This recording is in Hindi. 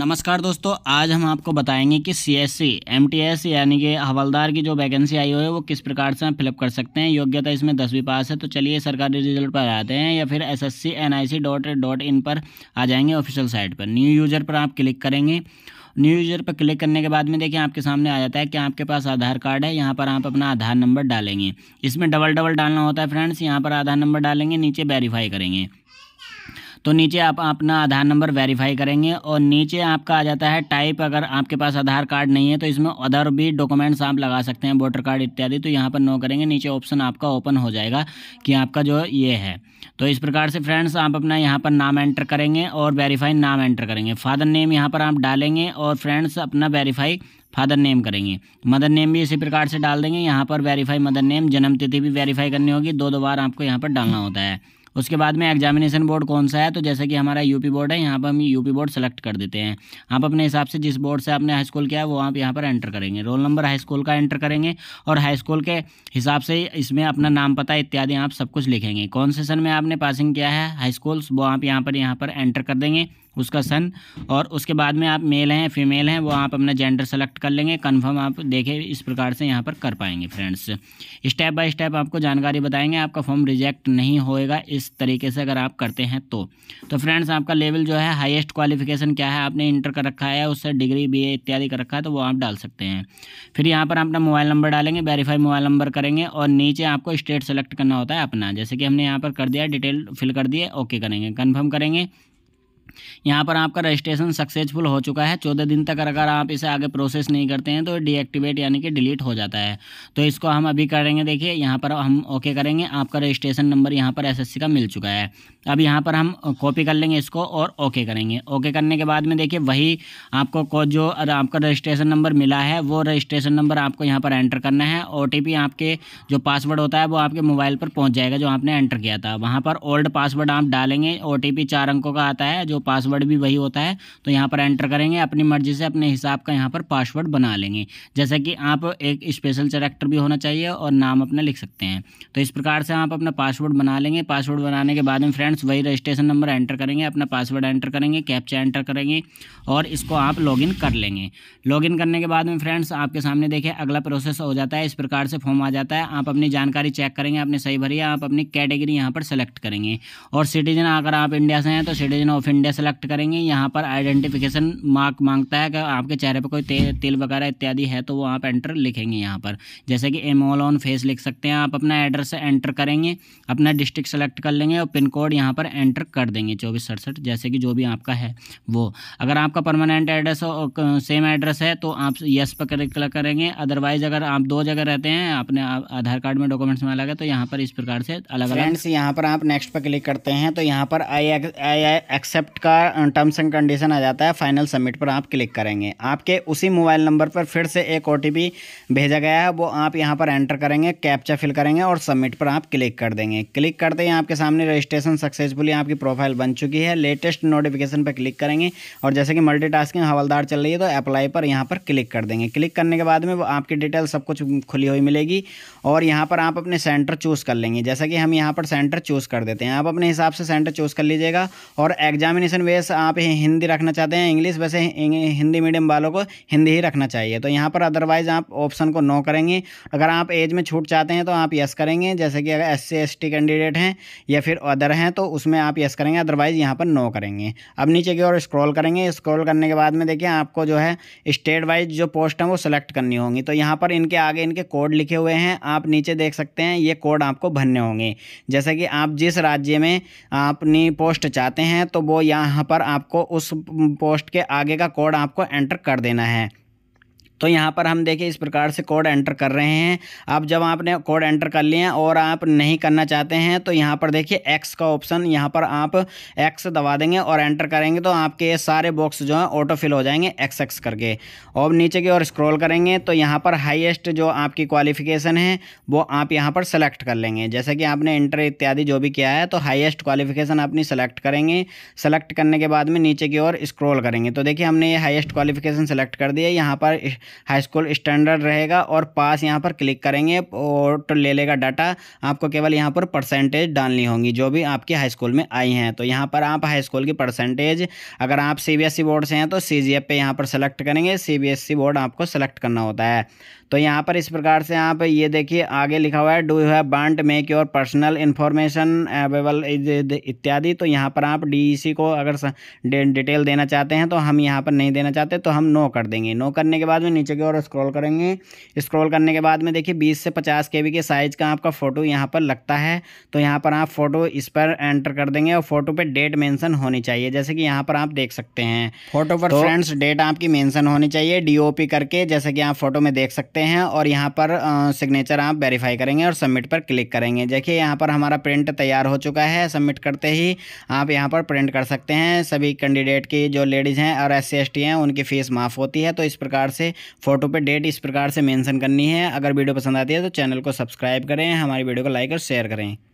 नमस्कार दोस्तों आज हम आपको बताएंगे कि C S C M T S यानी कि हवलदार की जो वैकेंसी आई हुई है वो किस प्रकार से हम फिलअप कर सकते हैं योग्यता इसमें दसवीं पास है तो चलिए सरकारी रिजल्ट पर आते हैं या फिर S S C N I C dot dot in पर आ जाएंगे ऑफिशियल साइट पर न्यू यूज़र पर आप क्लिक करेंगे न्यू यूज़र पर क्लिक करने के बाद में देखिए आपके सामने आ जाता है कि आपके पास आधार कार्ड है यहाँ पर आप अपना आधार नंबर डालेंगे इसमें डबल डबल डालना होता है फ्रेंड्स यहाँ पर आधार नंबर डालेंगे नीचे वेरीफाई करेंगे तो नीचे आप अपना आधार नंबर वेरीफाई करेंगे और नीचे आपका आ जाता है टाइप अगर आपके पास आधार कार्ड नहीं है तो इसमें अदर भी डॉक्यूमेंट्स आप लगा सकते हैं वोटर कार्ड इत्यादि तो यहाँ पर नो करेंगे नीचे ऑप्शन आपका ओपन हो जाएगा कि आपका जो ये है तो इस प्रकार से फ्रेंड्स आप अपना यहाँ पर नाम एंटर करेंगे और वेरीफाई नाम एंटर करेंगे फादर नेम यहाँ पर आप डालेंगे और फ्रेंड्स अपना वेरीफाई फादर नेम करेंगे मदर नेम भी इसी प्रकार से डाल देंगे यहाँ पर वेरीफाई मदर नेम जन्म तिथि भी वेरीफाई करनी होगी दो दो बार आपको यहाँ पर डालना होता है उसके बाद में एग्जामिनेशन बोर्ड कौन सा है तो जैसे कि हमारा यूपी बोर्ड है यहाँ पर हम यूपी बोर्ड सेलेक्ट कर देते हैं आप अपने हिसाब से जिस बोर्ड से आपने हाई स्कूल किया है वो आप यहाँ पर एंटर करेंगे रोल नंबर हाई स्कूल का एंटर करेंगे और हाई स्कूल के हिसाब से इसमें अपना नाम पता इत्यादि आप सब कुछ लिखेंगे कौन सेशन में आपने पासिंग किया है हाई स्कूल्स वो आप यहाँ पर यहाँ पर एंटर कर देंगे उसका सन और उसके बाद में आप मेल हैं फीमेल हैं वो आप अपना जेंडर सेलेक्ट कर लेंगे कन्फर्म आप देखें इस प्रकार से यहाँ पर कर पाएंगे फ्रेंड्स स्टेप बाय स्टेप आपको जानकारी बताएंगे आपका फॉर्म रिजेक्ट नहीं होएगा इस तरीके से अगर आप करते हैं तो तो फ्रेंड्स आपका लेवल जो है हाईएस्ट क्वालिफिकेशन क्या है आपने इंटर कर रखा है उससे डिग्री बी इत्यादि कर रखा है तो वो आप डाल सकते हैं फिर यहाँ पर अपना मोबाइल नंबर डालेंगे वेरीफाई मोबाइल नंबर करेंगे और नीचे आपको स्टेट सेलेक्ट करना होता है अपना जैसे कि हमने यहाँ पर कर दिया डिटेल फिल कर दिए ओके करेंगे कन्फर्म करेंगे यहाँ पर आपका रजिस्ट्रेशन सक्सेसफुल हो चुका है चौदह दिन तक अगर आप इसे आगे प्रोसेस नहीं करते हैं तो डीएक्टिवेट यानी कि डिलीट हो जाता है तो इसको हम अभी करेंगे देखिए यहाँ पर हम ओके करेंगे आपका रजिस्ट्रेशन नंबर यहाँ पर एस का मिल चुका है अब यहाँ पर हम कॉपी कर लेंगे इसको और ओके करेंगे ओके करने के बाद में देखिए वही आपको जो आपका रजिस्ट्रेशन नंबर मिला है वो रजिस्ट्रेशन नंबर आपको यहाँ पर एंटर करना है ओ आपके जो पासवर्ड होता है वो आपके मोबाइल पर पहुँच जाएगा जो आपने एंटर किया था वहाँ पर ओल्ड पासवर्ड आप डालेंगे ओ चार अंकों का आता है जो पासवर्ड भी वही होता है तो यहाँ पर एंटर करेंगे अपनी मर्जी से अपने हिसाब का यहाँ पर पासवर्ड बना लेंगे जैसे कि आप एक स्पेशल करेक्टर भी होना चाहिए और नाम अपना लिख सकते हैं तो इस प्रकार से आप अपना पासवर्ड बना लेंगे पासवर्ड बनाने के बाद में फ्रेंड्स वही रजिस्ट्रेशन नंबर एंटर करेंगे अपना पासवर्ड एंटर करेंगे कैप्चा एंटर करेंगे और इसको आप लॉगिन कर लेंगे लॉगिन करने के बाद में फ्रेंड्स आपके सामने देखिए अगला प्रोसेस हो जाता है इस प्रकार से फॉर्म आ जाता है आप अपनी जानकारी चेक करेंगे आपने सही भरी आप अपनी कैटेगरी यहाँ पर सेलेक्ट करेंगे और सिटीजन अगर आप इंडिया से हैं तो सिटीजन ऑफ इंडिया सेलेक्ट करेंगे यहाँ पर आइडेंटिफिकेशन मार्क मांगता है कि आपके चेहरे पर कोई तेल वगैरह इत्यादि है तो वो आप एंटर लिखेंगे यहाँ पर जैसे कि एमोल ऑन फेस लिख सकते हैं आप अपना एड्रेस एंटर करेंगे अपना डिस्ट्रिक्ट सेलेक्ट कर लेंगे और पिन कोड यहाँ पर एंटर कर देंगे चौबीस सड़सठ जैसे कि जो भी आपका है वो अगर आपका परमानेंट एड्रेस हो सेम एड्रेस है तो आप येस पर क्लिक करेंगे अदरवाइज अगर आप दो जगह रहते हैं अपने आधार कार्ड में डॉक्यूमेंट्स में अलग है तो यहाँ पर इस प्रकार से अलग अलग यहाँ पर आप नेक्स्ट पर क्लिक करते हैं तो यहाँ पर आई आई एक्सेप्ट प्रोडक्ट का टर्म्स एंड कंडीशन आ जाता है फाइनल सबमिट पर आप क्लिक करेंगे आपके उसी मोबाइल नंबर पर फिर से एक ओ भेजा गया है वो आप यहाँ पर एंटर करेंगे कैप्चा फिल करेंगे और सबमिट पर आप क्लिक कर देंगे क्लिक करते ही आपके सामने रजिस्ट्रेशन सक्सेसफुली आपकी प्रोफाइल बन चुकी है लेटेस्ट नोटिफिकेशन पर क्लिक करेंगे और जैसे कि मल्टी हवलदार चल रही है तो अप्लाई पर यहाँ पर क्लिक कर देंगे क्लिक करने के बाद में वो आपकी डिटेल सब कुछ खुली हुई मिलेगी और यहाँ पर आप अपने सेंटर चूज़ कर लेंगे जैसा कि हम यहाँ पर सेंटर चूज़ कर देते हैं आप अपने हिसाब से सेंटर चूज़ कर लीजिएगा और एग्जामिनेशन डेफिनेशन वेस आप हिंदी रखना चाहते हैं इंग्लिश वैसे हिंदी मीडियम वालों को हिंदी ही रखना चाहिए तो यहाँ पर अदरवाइज़ आप ऑप्शन को नो करेंगे अगर आप एज में छूट चाहते हैं तो आप यस करेंगे जैसे कि अगर S C S T candidate हैं या फिर अदर हैं तो उसमें आप यस करेंगे अदरवाइज़ यहाँ पर नो करेंगे अब नीचे की ओर स्क्रॉल करेंगे स्क्रॉल करने के बाद में देखिए आपको जो है स्टेट वाइज जो पोस्ट हैं वो सिलेक्ट करनी होंगी तो यहाँ पर इनके आगे इनके कोड लिखे हुए हैं आप नीचे देख सकते हैं ये कोड आपको भरने होंगे जैसे कि आप जिस राज्य में अपनी पोस्ट चाहते हैं तो वो या यहाँ पर आपको उस पोस्ट के आगे का कोड आपको एंटर कर देना है तो यहाँ पर हम देखें इस प्रकार से कोड एंटर कर रहे हैं अब जब आपने कोड एंटर कर लिए और आप नहीं करना चाहते हैं तो यहाँ पर देखिए एक्स का ऑप्शन यहाँ पर आप एक्स दबा देंगे और एंटर करेंगे तो आपके सारे बॉक्स जो हैं ऑटो फिल हो जाएंगे एक्स एक्स करके और नीचे की ओर स्क्रॉल करेंगे तो यहाँ पर हाइएस्ट जो आपकी क्वालिफिकेशन है वो आप यहाँ पर सेलेक्ट कर लेंगे जैसे कि आपने इंटर इत्यादि जो भी किया है तो हाइएस्ट क्वालिफिकेशन अपनी सेलेक्ट करेंगे सेलेक्ट करने के बाद में नीचे की ओर स्क्रोल करेंगे तो देखिए हमने ये हाइएस्ट क्वालिफिकेशन सेलेक्ट कर दिया यहाँ पर हाई स्कूल स्टैंडर्ड रहेगा और पास यहाँ पर क्लिक करेंगे और तो ले लेगा डाटा आपको केवल यहाँ पर परसेंटेज डालनी होगी जो भी आपकी हाई स्कूल में आई हैं तो यहाँ पर आप हाई स्कूल की परसेंटेज अगर आप सी बोर्ड e से हैं तो सी जी पे यहाँ पर सेलेक्ट करेंगे सी बोर्ड e आपको सेलेक्ट करना होता है तो यहाँ पर इस प्रकार से आप ये देखिए आगे लिखा हुआ है do you have want make your personal information available इत्यादि तो यहाँ पर आप डी e को अगर डिटेल देना चाहते हैं तो हम यहाँ पर नहीं देना चाहते तो हम नो कर देंगे नो करने के बाद में नीचे की ओर स्क्रॉल करेंगे स्क्रॉल करने के बाद में देखिए बीस से पचास के के साइज़ का आपका फ़ोटो यहाँ पर लगता है तो यहाँ पर आप फ़ोटो इस पर एंटर कर देंगे और फ़ोटो पर डेट मैंसन होनी चाहिए जैसे कि यहाँ पर आप देख सकते हैं फ़ोटो पर तो फ्रेंड्स डेट आपकी मैंसन होनी चाहिए डी करके जैसे कि आप फ़ोटो में देख सकते सकते हैं और यहाँ पर सिग्नेचर आप वेरीफाई करेंगे और सबमिट पर क्लिक करेंगे देखिए यहाँ पर हमारा प्रिंट तैयार हो चुका है सबमिट करते ही आप यहाँ पर प्रिंट कर सकते हैं सभी कैंडिडेट की जो लेडीज़ हैं और एस सी हैं उनकी फ़ीस माफ़ होती है तो इस प्रकार से फ़ोटो पर डेट इस प्रकार से मैंसन करनी है अगर वीडियो पसंद आती है तो चैनल को सब्सक्राइब करें हमारी वीडियो को लाइक और शेयर करें